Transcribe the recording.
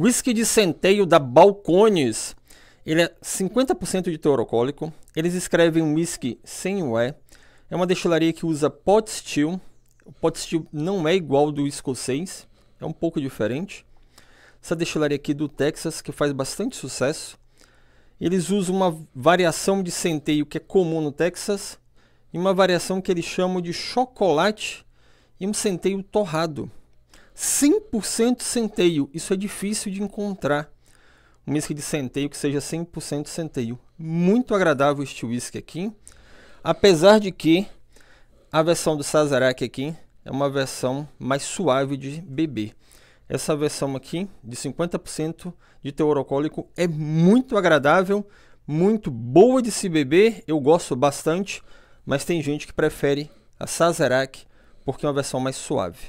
Whisky de centeio da Balcones. Ele é 50% de teor alcoólico. Eles escrevem um whisky sem o É uma destilaria que usa pot still. O pot still não é igual do escocês, é um pouco diferente. Essa destilaria aqui é do Texas que faz bastante sucesso. Eles usam uma variação de centeio que é comum no Texas e uma variação que eles chamam de chocolate e um centeio torrado. 100% centeio. Isso é difícil de encontrar. Um whisky de centeio que seja 100% centeio. Muito agradável este whisky aqui. Apesar de que a versão do Sazerac aqui é uma versão mais suave de beber. Essa versão aqui de 50% de teor alcoólico é muito agradável, muito boa de se beber. Eu gosto bastante, mas tem gente que prefere a Sazerac porque é uma versão mais suave.